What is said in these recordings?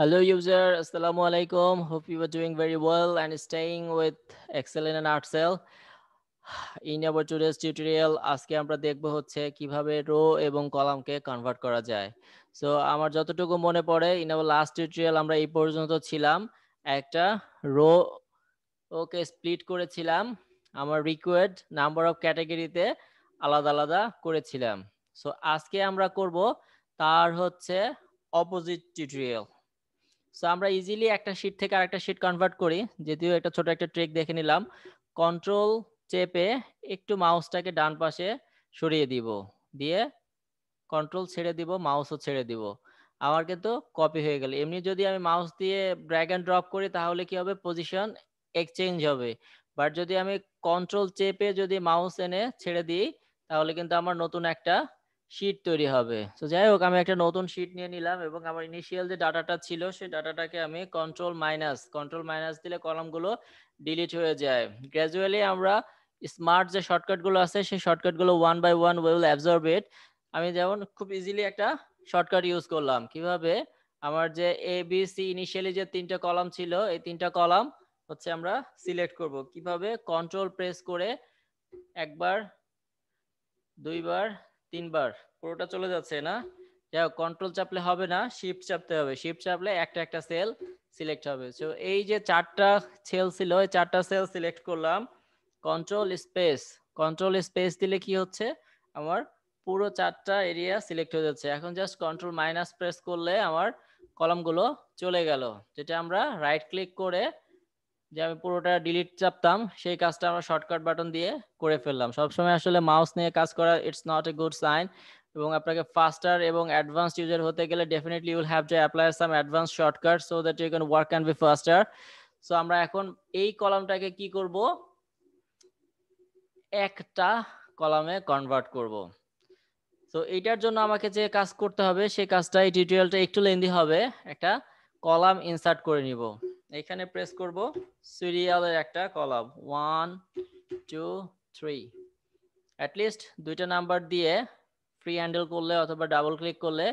Hello user, Assalamu alaikum. Hope you are doing very well and staying with Excellent and Artcell. In our today's tutorial, আজকে আমরা দেখব হচ্ছে কিভাবে rho এবং কলামকে convert করা যায় সো আমার যতটুকু মনে পড়ে ইন আওয়ার লাস্ট টিউটোরিয়াল আমরা এই পর্যন্ত ছিলাম একটা রো ওকে স্প্লিট করেছিলাম আমার রিকোয়ার্ড নাম্বার অফ ক্যাটাগরিতে আলাদা আলাদা করেছিলাম সো আজকে আমরা করব তার হচ্ছে অপোজিট টিউটোরিয়াল সো আমরা ইজিলি একটা শিট থেকে আরেকটা শিট কনভার্ট করি যদিও একটা ছোট একটা ট্রিক দেখে নিলাম কন্ট্রোল চেপে একটু মাউসটাকে ডান পাশে সরিয়ে দিব দিয়ে কন্ট্রোল ছেড়ে দিব মাউসও ছেড়ে দিব আমার কিন্তু কপি হয়ে গেল এমনি যদি আমি মাউস দিয়ে ড্র্যাগ অ্যান্ড ড্রপ করি তাহলে কি হবে পজিশন এক্সচেঞ্জ হবে বাট যদি আমি কন্ট্রোল চেপে যদি মাউস এনে ছেড়ে দিই তাহলে কিন্তু আমার নতুন একটা শীট তৈরি হবে তো যাই হোক আমি একটা নতুন শীট নিয়ে নিলাম এবং আমার ইনিশিয়াল যে ডাটাটা ছিল সেই ডাটাটাকে আমি কন্ট্রোল মাইনাস কন্ট্রোল মাইনাস দিলে কলামগুলো ডিলিট হয়ে যায় গ্র্যাজুয়ালি আমরা স্মার্ট যে শর্টকাটগুলো আছে সেই শর্টকাটগুলো one by one will absorb it আমি যেমন খুব ইজিলি একটা শর্টকাট ইউজ করলাম কিভাবে আমার যে এ বি সি ইনিশিয়ালি যে তিনটা কলাম ছিল এই তিনটা কলাম হচ্ছে আমরা সিলেক্ট করব কিভাবে কন্ট্রোল প্রেস করে একবার দুইবার তিনবার পুরোটা চলে যাচ্ছে না যাই হোক কন্ট্রোল চাপলে হবে না শিফট চাপতে হবে শিফট চাপলে একটা একটা সেল সিলেক্ট হবে সো এই যে চারটা সেল ছিল এই চারটা সেল সিলেক্ট করলাম কন্ট্রোল স্পেস কন্ট্রোল স্পেস দিলে কি হচ্ছে আমার পুরো চারটা এরিয়া সিলেক্ট হয়ে যাচ্ছে এখন জাস্ট কন্ট্রোল মাইনাস প্রেস করলে আমার কলামগুলো চলে গেল যেটা আমরা রাইট ক্লিক করে যে আমি পুরোটা ডিলিট চাপতাম সেই কাজটা আমরা শর্টকাট বাটন দিয়ে করে ফেললাম সবসময় আসলে মাউস নিয়ে কাজ করা it's not a good sign এবং আপনাকে ফাস্টার এবং অ্যাডভান্স ইউজার হতে গেলে definitely will have to apply some advance shortcut so that you can work can be faster so আমরা এখন এই কলামটাকে কি করব একটা কলামে কনভার্ট করব সো এইটার জন্য আমাকে যে কাজ করতে হবে সেই কাজটা এই টিউটোরিয়ালটা একটু লেন্দি হবে একটা কলাম ইনসার্ট করে নিব এখানে প্রেস করব সিরিয়ালের একটা column one two three at least দুইটা নাম্বার দিয়ে ফ্রি হ্যান্ডেল করলে অথবা ডাবল ক্লিক করলে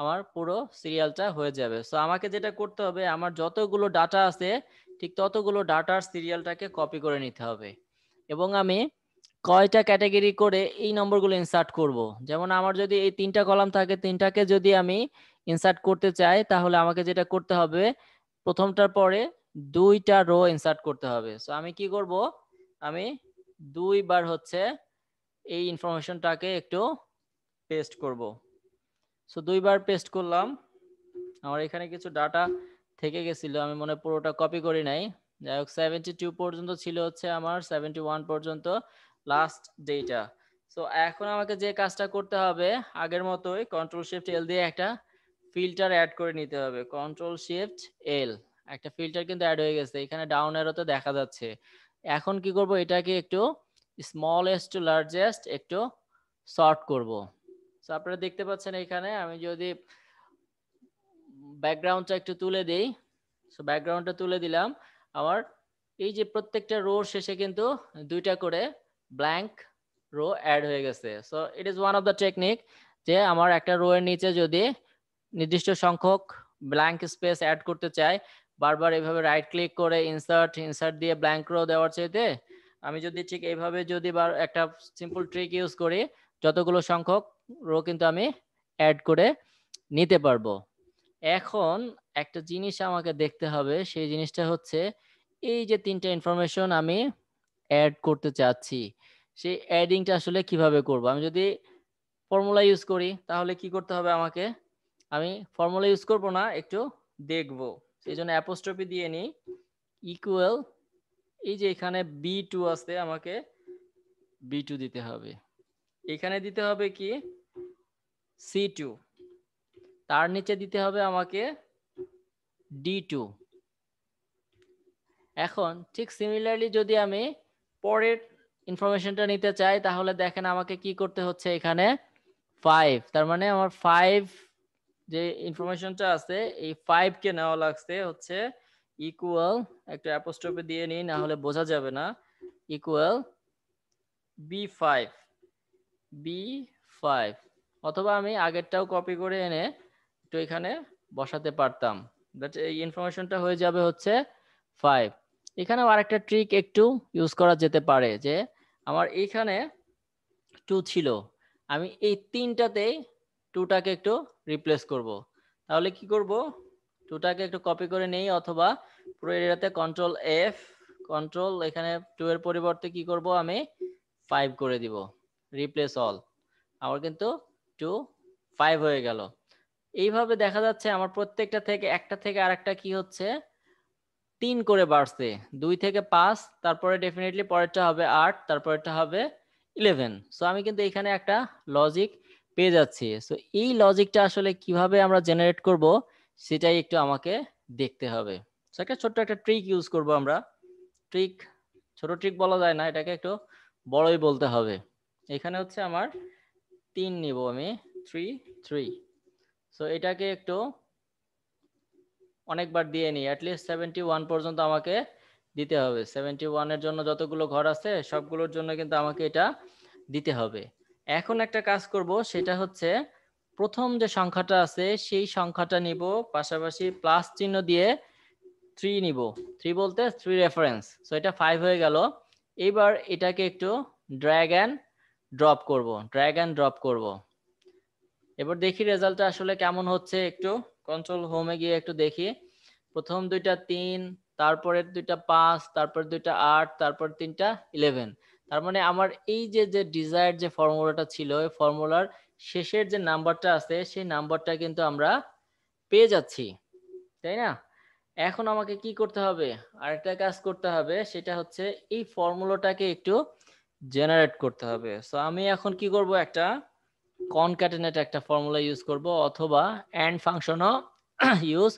আমার পুরো সিরিয়ালটা হয়ে যাবে সো আমাকে যেটা করতে হবে আমার যতগুলো ডাটা আছে ঠিক ততগুলো ডাটার সিরিয়ালটাকে কপি করে নিতে হবে এবং আমি কয়টা ক্যাটাগরি করে এই নম্বরগুলো ইনসার্ট করব। যেমন আমার যদি এই তিনটা কলাম থাকে তিনটাকে যদি আমি ইনসার্ট করতে চাই তাহলে আমাকে যেটা করতে হবে প্রথমটার পরে দুইটা রো ইনসার্ট করতে হবে সো আমি কি করব আমি দুইবার হচ্ছে এই ইনফরমেশনটাকে একটু পেস্ট করব সো দুইবার পেস্ট করলাম আমার এখানে কিছু ডাটা থেকে গেছিল আমি মনে পুরোটা কপি করি নাই যাই হোক সেভেন্টি টু পর্যন্ত ছিল হচ্ছে আমার সেভেন্টি ওয়ান পর্যন্ত লাস্ট ডেটা সো এখন আমাকে যে কাজটা করতে হবে আগের মতোই কন্ট্রোল শিফট এল দিয়ে একটা ফিল্টার অ্যাড করে নিতে হবে কন্ট্রোল শিফট এল একটা ফিল্টার কিন্তু অ্যাড হয়ে গেছে এখানে ডাউন তো দেখা যাচ্ছে এখন কি করব এটাকে একটু স্মলেস্ট টু লার্জেস্ট একটু সর্ট করব সো আপনারা দেখতে পাচ্ছেন এখানে আমি যদি ব্যাকগ্রাউন্ডটা একটু তুলে দেই সো ব্যাকগ্রাউন্ডটা তুলে দিলাম আমার এই যে প্রত্যেকটা রোর শেষে কিন্তু দুইটা করে ব্ল্যাঙ্ক রো অ্যাড হয়ে গেছে so it is one of the technique যে আমার একটা রো এর নিচে যদি নির্দিষ্ট সংখ্যক ব্ল্যাঙ্ক স্পেস অ্যাড করতে চাই বারবার এভাবে রাইট ক্লিক করে ইনসার্ট ইনসার্ট দিয়ে ব্ল্যাঙ্ক রো দেওয়ার চাইতে আমি যদি ঠিক এইভাবে যদি বার একটা সিম্পল ট্রিক ইউজ করি যতগুলো সংখ্যক রো কিন্তু আমি অ্যাড করে নিতে পারবো এখন একটা জিনিস আমাকে দেখতে হবে সেই জিনিসটা হচ্ছে এই যে তিনটা ইনফরমেশন আমি অ্যাড করতে চাচ্ছি সেই অ্যাডিংটা আসলে কিভাবে করব আমি যদি ফর্মুলা ইউজ করি তাহলে কি করতে হবে আমাকে আমি ফর্মুলা ইউজ করব না একটু দেখব সেই জন্য অ্যাপোস্ট্রফি দিয়ে নিই ইকুয়াল এই যে এখানে বি টু আছে আমাকে বি টু দিতে হবে এখানে দিতে হবে কি সি টু তার নিচে দিতে হবে আমাকে ডি টু এখন ঠিক সিমিলারলি যদি আমি পরের ইনফরমেশনটা নিতে চাই তাহলে দেখেন আমাকে কি করতে হচ্ছে এখানে ফাইভ তার মানে আমার ফাইভ যে ইনফরমেশনটা আছে এই ফাইভ কে নেওয়া লাগছে হচ্ছে ইকুয়াল একটা অ্যাপোস্টপে দিয়ে নিই না হলে বোঝা যাবে না equal B five B five অথবা আমি আগেরটাও কপি করে এনে একটু এখানে বসাতে পারতাম দ্যাট এই ইনফরমেশনটা হয়ে যাবে হচ্ছে ফাইভ এখানেও আরেকটা ট্রিক একটু ইউজ করা যেতে পারে যে আমার এইখানে টু ছিল আমি এই তিনটাতেই টুটাকে একটু রিপ্লেস করব। তাহলে কি করব টুটাকে একটু কপি করে নেই অথবা পুরো এরিয়াতে কন্ট্রোল এফ কন্ট্রোল এখানে টু এর পরিবর্তে কি করব আমি ফাইভ করে দিব রিপ্লেস অল আমার কিন্তু টু ফাইভ হয়ে গেল এইভাবে দেখা যাচ্ছে আমার প্রত্যেকটা থেকে একটা থেকে আরেকটা কি হচ্ছে তিন করে বাড়ছে দুই থেকে পাঁচ তারপরে ডেফিনেটলি পরেরটা হবে আট তারপরেরটা হবে ইলেভেন সো আমি কিন্তু এখানে একটা লজিক পেয়ে যাচ্ছি সো এই লজিকটা আসলে কিভাবে আমরা জেনারেট করব সেটাই একটু আমাকে দেখতে হবে সো একটা ছোট্ট একটা ট্রিক ইউজ করব আমরা ট্রিক ছোট ট্রিক বলা যায় না এটাকে একটু বড়ই বলতে হবে এখানে হচ্ছে আমার তিন নিব আমি থ্রি থ্রি সো এটাকে একটু অনেকবার দিয়ে নিই অ্যাটলিস্ট সেভেন্টি ওয়ান পর্যন্ত আমাকে দিতে হবে সেভেন্টি ওয়ানের জন্য যতগুলো ঘর আছে সবগুলোর জন্য কিন্তু আমাকে এটা দিতে হবে এখন একটা কাজ করব সেটা হচ্ছে প্রথম যে সংখ্যাটা আছে সেই সংখ্যাটা নিব পাশাপাশি প্লাস চিহ্ন দিয়ে থ্রি নিব থ্রি বলতে থ্রি রেফারেন্স সো এটা ফাইভ হয়ে গেল এবার এটাকে একটু ড্র্যাগ অ্যান্ড ড্রপ করব ড্র্যাগ অ্যান্ড ড্রপ করব এবার দেখি রেজাল্টটা আসলে কেমন হচ্ছে একটু কন্ট্রোল হোমে গিয়ে একটু দেখি প্রথম দুইটা তিন তারপরের দুইটা পাঁচ তারপর দুইটা আট তারপর তিনটা ইলেভেন তার মানে আমার এই যে যে ডিজায়ার যে ফর্মুলাটা ছিল ওই ফর্মুলার শেষের যে নাম্বারটা আছে সেই নাম্বারটা কিন্তু আমরা পেয়ে যাচ্ছি তাই না এখন আমাকে কি করতে হবে আরেকটা কাজ করতে হবে সেটা হচ্ছে এই ফর্মুলাটাকে একটু জেনারেট করতে হবে সো আমি এখন কি করব একটা কনক্যাটেনেট একটা ফর্মুলা ইউজ করব অথবা অ্যান্ড ফাংশনও ইউজ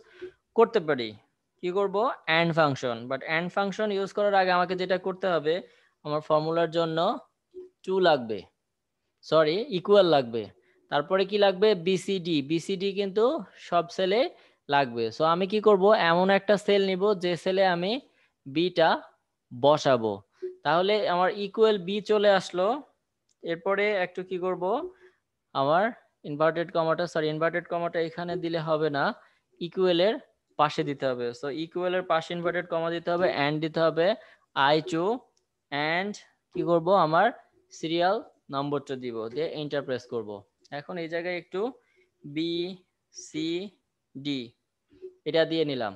করতে পারি কি করব and function but and function use করার আগে আমাকে যেটা করতে হবে আমার ফর্মুলার জন্য টু লাগবে সরি ইকুয়াল লাগবে তারপরে কি লাগবে বিসিডি বিসিডি কিন্তু সব সেলে লাগবে সো আমি কি করব এমন একটা সেল নিব যে সেলে আমি বিটা বসাবো তাহলে আমার ইকুয়াল বি চলে আসলো এরপরে একটু কি করব আমার ইনভার্টেড কমাটা সরি ইনভার্টেড কমাটা এখানে দিলে হবে না ইকুয়েলের পাশে দিতে হবে সো ইকুয়েলের পাশে ইনভার্টেড কমা দিতে হবে অ্যান্ড দিতে হবে আই টু অ্যান্ড কি করব আমার সিরিয়াল নম্বরটা দিব দিয়ে এন্টার প্রেস করব এখন এই জায়গায় একটু বি সি ডি এটা দিয়ে নিলাম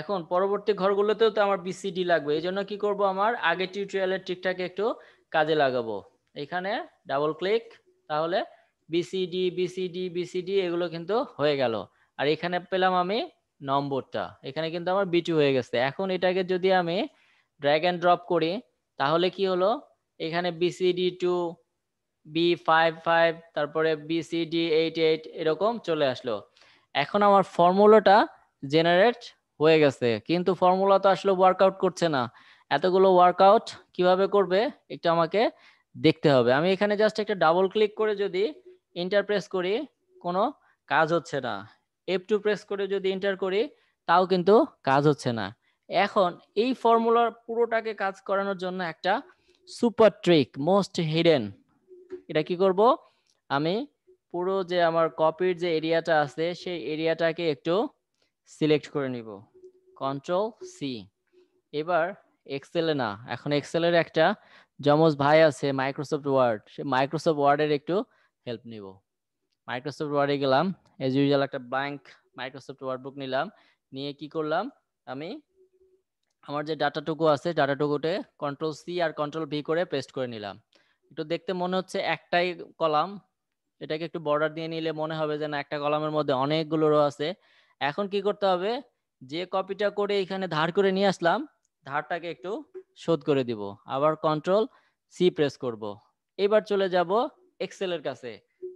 এখন পরবর্তী ঘরগুলোতেও তো আমার বিসিডি লাগবে এই জন্য কি করবো আমার আগের টিউটোরিয়ালের ঠিকঠাক একটু কাজে লাগাবো এখানে ডাবল ক্লিক তাহলে বিসিডি বিসিডি বিসিডি এগুলো কিন্তু হয়ে গেল আর এখানে পেলাম আমি নম্বরটা এখানে কিন্তু আমার বিটু হয়ে গেছে এখন এটাকে যদি আমি ড্র্যাগ অ্যান্ড ড্রপ করি তাহলে কি হলো এখানে BCD two B five five তারপরে বিসিডি এইট এইট এরকম চলে আসলো এখন আমার ফর্মুলাটা জেনারেট হয়ে গেছে কিন্তু ফর্মুলা তো আসলে ওয়ার্কআউট করছে না এতগুলো ওয়ার্কআউট কিভাবে করবে একটু আমাকে দেখতে হবে আমি এখানে জাস্ট একটা ডাবল ক্লিক করে যদি ইন্টার প্রেস করি কোনো কাজ হচ্ছে না এফ টু প্রেস করে যদি ইন্টার করি তাও কিন্তু কাজ হচ্ছে না এখন এই ফর্মুলার পুরোটাকে কাজ করানোর জন্য একটা সুপার ট্রিক মোস্ট হিডেন এটা কি করব আমি পুরো যে আমার কপির যে এরিয়াটা আছে সেই এরিয়াটাকে একটু সিলেক্ট করে নিব কন্ট্রোল সি এবার এক্সেলে না এখন এক্সেলের একটা যমজ ভাই আছে মাইক্রোসফট ওয়ার্ড সে মাইক্রোসফট ওয়ার্ডের একটু হেল্প নিব মাইক্রোসফট ওয়ার্ডে গেলাম এজ ইউজুয়াল একটা ব্ল্যাঙ্ক মাইক্রোসফট ওয়ার্ড বুক নিলাম নিয়ে কি করলাম আমি আমার যে ডাটাটুকু আছে ডাটাটুকুতে কন্ট্রোল সি আর কন্ট্রোল ভি করে পেস্ট করে নিলাম একটু দেখতে মনে হচ্ছে একটাই কলাম এটাকে একটু বর্ডার দিয়ে নিলে মনে হবে যে না একটা কলামের মধ্যে অনেকগুলো রো আছে এখন কি করতে হবে যে কপিটা করে এখানে ধার করে নিয়ে আসলাম ধারটাকে একটু শোধ করে দিব আবার কন্ট্রোল সি প্রেস করব। এবার চলে যাব এক্সেলের কাছে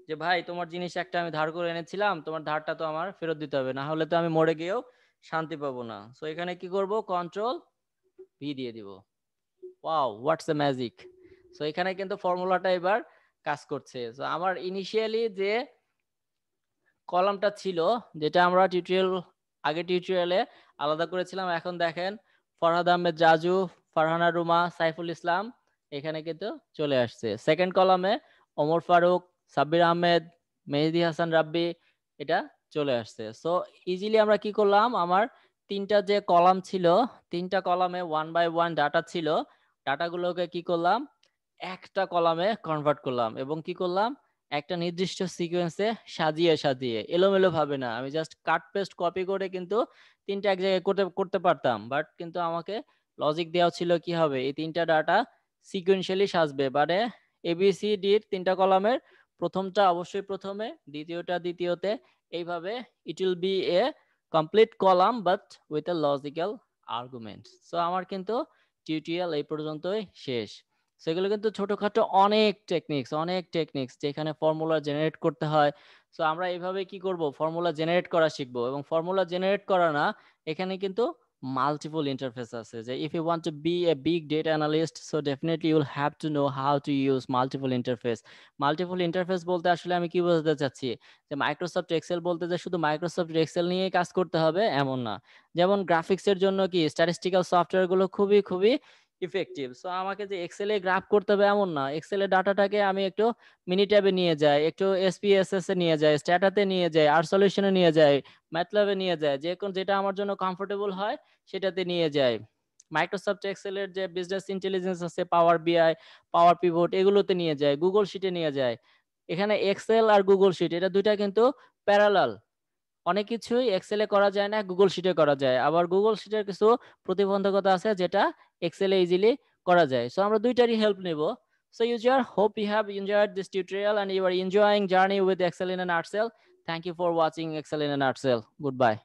যে ভাই তোমার জিনিস একটা আমি ধার করে এনেছিলাম তোমার ধারটা তো আমার ফেরত দিতে হবে না হলে তো আমি মরে গিয়েও শান্তি পাবো না সো এখানে কি করব কন্ট্রোল ভি দিয়ে দিব wow what's the magic so এখানে কিন্তু ফর্মুলাটা এবার কাজ করছে সো আমার ইনিশিয়ালি যে কলামটা ছিল যেটা আমরা টিউটোরিয়াল আগে টিউটোরিয়ালে আলাদা করেছিলাম এখন দেখেন ফরহাদ আহমেদ জাজু ফারহানা রুমা সাইফুল ইসলাম এখানে কিন্তু চলে আসছে সেকেন্ড কলামে ওমর ফারুক সাব্বির আহমেদ মেহেদি হাসান রাব্বি এটা চলে আসছে সো ইজিলি আমরা কি করলাম আমার তিনটা যে কলাম ছিল তিনটা কলামে ওয়ান বাই ওয়ান ডাটা ছিল ডাটাগুলোকে কি করলাম একটা কলামে কনভার্ট করলাম এবং কি করলাম একটা নির্দিষ্ট সিকোয়েন্সে সাজিয়ে সাজিয়ে এলোমেলো ভাবে না আমি জাস্ট কাট পেস্ট কপি করে কিন্তু তিনটা এক জায়গায় করতে করতে পারতাম বাট কিন্তু আমাকে লজিক দেওয়া ছিল কি হবে এই তিনটা ডাটা সিকোয়েন্সিয়ালি সাজবে মানে এবিসিডির তিনটা কলামের প্রথমটা অবশ্যই প্রথমে দ্বিতীয়টা দ্বিতীয়তে এইভাবে it will be a complete column but with a logical argument so আমার কিন্তু টিউটোরিয়াল এই পর্যন্তই শেষ সেগুলো কিন্তু ছোটখাটো অনেক টেকনিক্স অনেক টেকনিক্স যেখানে ফর্মুলা জেনারেট করতে হয় সো আমরা এইভাবে কি করব ফর্মুলা জেনারেট করা শিখবো এবং ফর্মুলা জেনারেট করা না এখানে কিন্তু multiple interfaces. If you want to be a big data analyst, so definitely you'll have to know how to use multiple interface. Multiple interface বলতে আসলে আমি কি বোঝাতে চাচ্ছি যে মাইক্রোসফট এক্সেল বলতে যে শুধু মাইক্রোসফট এক্সেল নিয়ে কাজ করতে হবে এমন না যেমন গ্রাফিক্সের জন্য কি স্ট্যাটিস্টিক্যাল সফটওয়্যারগুলো খুবই খুবই ইফেক্টিভ সো আমাকে যে এক্সেলে গ্রাফ করতে হবে এমন না এক্সেলের ডাটাটাকে আমি একটু মিনি ট্যাবে নিয়ে যাই একটু এসপিএসএস এ নিয়ে যাই স্ট্যাটাতে নিয়ে যাই আর সলিউশনে নিয়ে যাই ম্যাটল্যাবে নিয়ে যাই যে কোন যেটা আমার জন্য কমফোর্টেবল হয় সেটাতে নিয়ে যাই মাইক্রোসফট এক্সেলের যে বিজনেস ইন্টেলিজেন্স আছে পাওয়ার বিআই পাওয়ার পিভট এগুলোতে নিয়ে যায় গুগল শিটে নিয়ে যায় এখানে এক্সেল আর গুগল শিট এটা দুইটা কিন্তু প্যারালাল অনেক কিছুই এক্সেলে করা যায় না গুগল শিটে করা যায় আবার গুগল শিটের কিছু প্রতিবন্ধকতা আছে যেটা এক্সেলে ইজিলি করা যায় সো আমরা দুইটারই হেল্প নেব so use user hope you have enjoyed this tutorial and you are enjoying journey with Excel in an Artcell thank you for watching Excel in an Artcell good bye